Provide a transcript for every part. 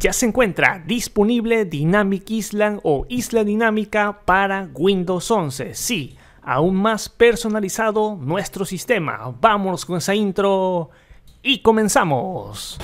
Ya se encuentra disponible Dynamic Island o Isla Dinámica para Windows 11. Sí, aún más personalizado nuestro sistema. vamos con esa intro y comenzamos.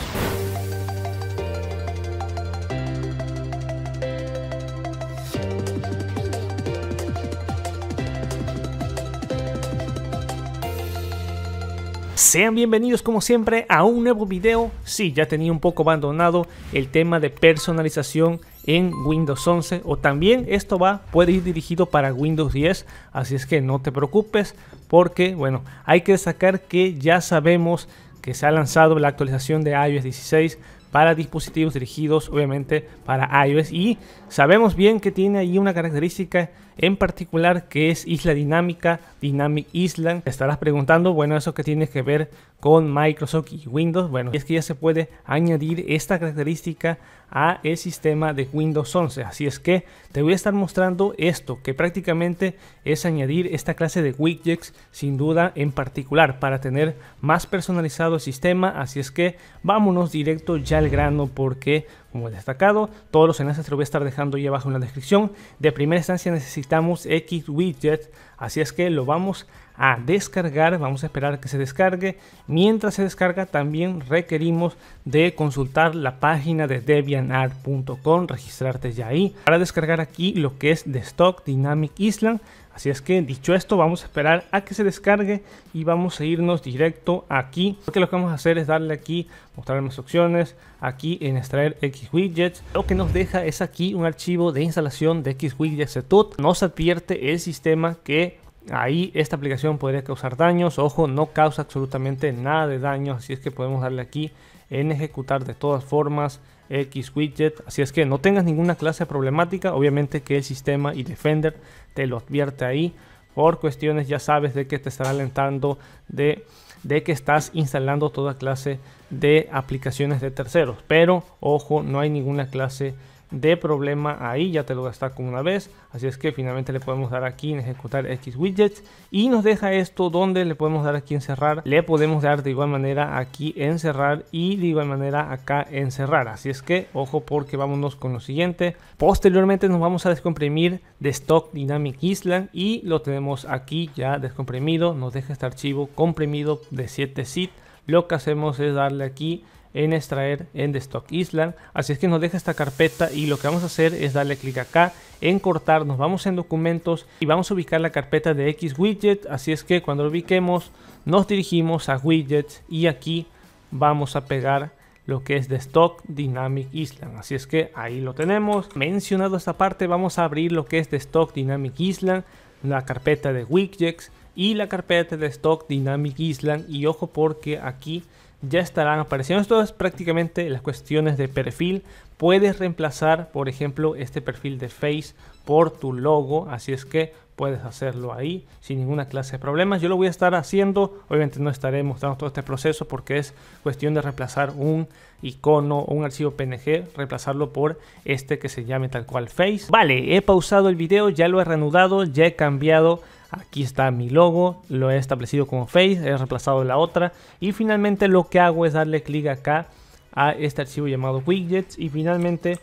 Sean bienvenidos como siempre a un nuevo video. Sí, ya tenía un poco abandonado el tema de personalización en Windows 11 o también esto va puede ir dirigido para Windows 10, así es que no te preocupes porque bueno, hay que destacar que ya sabemos que se ha lanzado la actualización de iOS 16 para dispositivos dirigidos obviamente para iOS y sabemos bien que tiene ahí una característica en particular que es Isla Dinámica, Dynamic Island. Te estarás preguntando, bueno, eso que tiene que ver con Microsoft y Windows. Bueno, es que ya se puede añadir esta característica a el sistema de Windows 11. Así es que te voy a estar mostrando esto, que prácticamente es añadir esta clase de widgets sin duda en particular para tener más personalizado el sistema. Así es que vámonos directo ya al grano porque como destacado. Todos los enlaces te los voy a estar dejando ahí abajo en la descripción. De primera instancia necesitamos X widget, así es que lo vamos a a descargar. Vamos a esperar que se descargue. Mientras se descarga, también requerimos de consultar la página de debianart.com registrarte ya ahí para descargar aquí lo que es de stock Dynamic Island. Así es que dicho esto, vamos a esperar a que se descargue y vamos a irnos directo aquí. Porque lo que vamos a hacer es darle aquí, mostrar más opciones, aquí en extraer X widgets. Lo que nos deja es aquí un archivo de instalación de X widgets Nos advierte el sistema que Ahí esta aplicación podría causar daños. Ojo, no causa absolutamente nada de daño, Así es que podemos darle aquí en ejecutar de todas formas X widget. Así es que no tengas ninguna clase problemática. Obviamente que el sistema y Defender te lo advierte ahí. Por cuestiones ya sabes de que te estará alentando de, de que estás instalando toda clase de aplicaciones de terceros. Pero ojo, no hay ninguna clase de problema ahí, ya te lo está con una vez, así es que finalmente le podemos dar aquí en ejecutar X widgets y nos deja esto donde le podemos dar aquí en cerrar, le podemos dar de igual manera aquí en cerrar y de igual manera acá en cerrar, así es que ojo porque vámonos con lo siguiente, posteriormente nos vamos a descomprimir de stock dynamic island y lo tenemos aquí ya descomprimido, nos deja este archivo comprimido de 7 sit, lo que hacemos es darle aquí en extraer en The Stock Island. Así es que nos deja esta carpeta y lo que vamos a hacer es darle clic acá en cortar, nos vamos en documentos y vamos a ubicar la carpeta de X widget. Así es que cuando lo ubiquemos nos dirigimos a widgets y aquí vamos a pegar lo que es de Stock Dynamic Island. Así es que ahí lo tenemos. Mencionado esta parte, vamos a abrir lo que es de Stock Dynamic Island, la carpeta de widgets y la carpeta de Stock Dynamic Island. Y ojo porque aquí ya estarán apareciendo. Esto es prácticamente las cuestiones de perfil. Puedes reemplazar, por ejemplo, este perfil de Face por tu logo. Así es que puedes hacerlo ahí sin ninguna clase de problemas. Yo lo voy a estar haciendo. Obviamente no estaré mostrando todo este proceso porque es cuestión de reemplazar un icono o un archivo PNG, reemplazarlo por este que se llame tal cual Face. Vale, he pausado el video, ya lo he reanudado, ya he cambiado Aquí está mi logo, lo he establecido como face, he reemplazado la otra. Y finalmente lo que hago es darle clic acá a este archivo llamado widgets. Y finalmente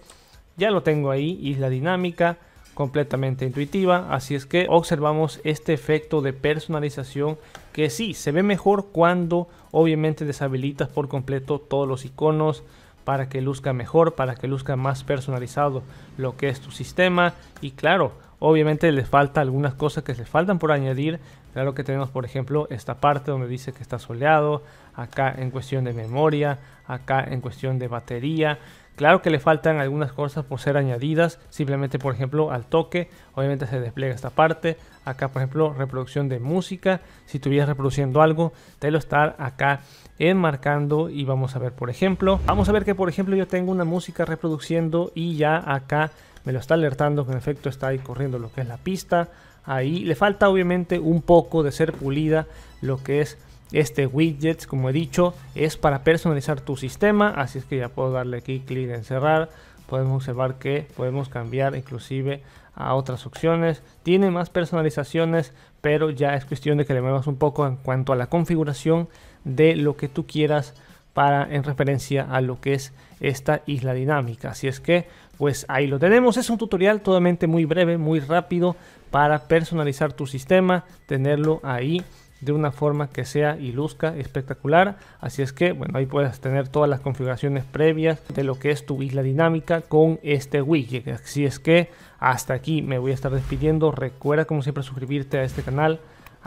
ya lo tengo ahí, y la dinámica, completamente intuitiva. Así es que observamos este efecto de personalización que sí, se ve mejor cuando obviamente deshabilitas por completo todos los iconos para que luzca mejor, para que luzca más personalizado lo que es tu sistema. Y claro, Obviamente les falta algunas cosas que le faltan por añadir. Claro que tenemos por ejemplo esta parte donde dice que está soleado, acá en cuestión de memoria, acá en cuestión de batería. Claro que le faltan algunas cosas por ser añadidas, simplemente por ejemplo al toque, obviamente se despliega esta parte, acá por ejemplo reproducción de música, si estuvieras reproduciendo algo, te lo estar acá enmarcando y vamos a ver por ejemplo, vamos a ver que por ejemplo yo tengo una música reproduciendo y ya acá me lo está alertando que en efecto está ahí corriendo lo que es la pista. Ahí le falta obviamente un poco de ser pulida lo que es este widget, como he dicho, es para personalizar tu sistema, así es que ya puedo darle aquí clic en cerrar. Podemos observar que podemos cambiar inclusive a otras opciones. Tiene más personalizaciones, pero ya es cuestión de que le muevas un poco en cuanto a la configuración de lo que tú quieras para en referencia a lo que es esta isla dinámica. Así es que, pues ahí lo tenemos. Es un tutorial totalmente muy breve, muy rápido para personalizar tu sistema, tenerlo ahí de una forma que sea y espectacular. Así es que, bueno, ahí puedes tener todas las configuraciones previas de lo que es tu isla dinámica con este widget. Así es que hasta aquí me voy a estar despidiendo. Recuerda, como siempre, suscribirte a este canal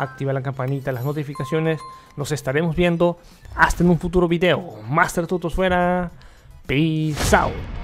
Activa la campanita, las notificaciones. Nos estaremos viendo hasta en un futuro video. Master Tutos fuera. Peace out.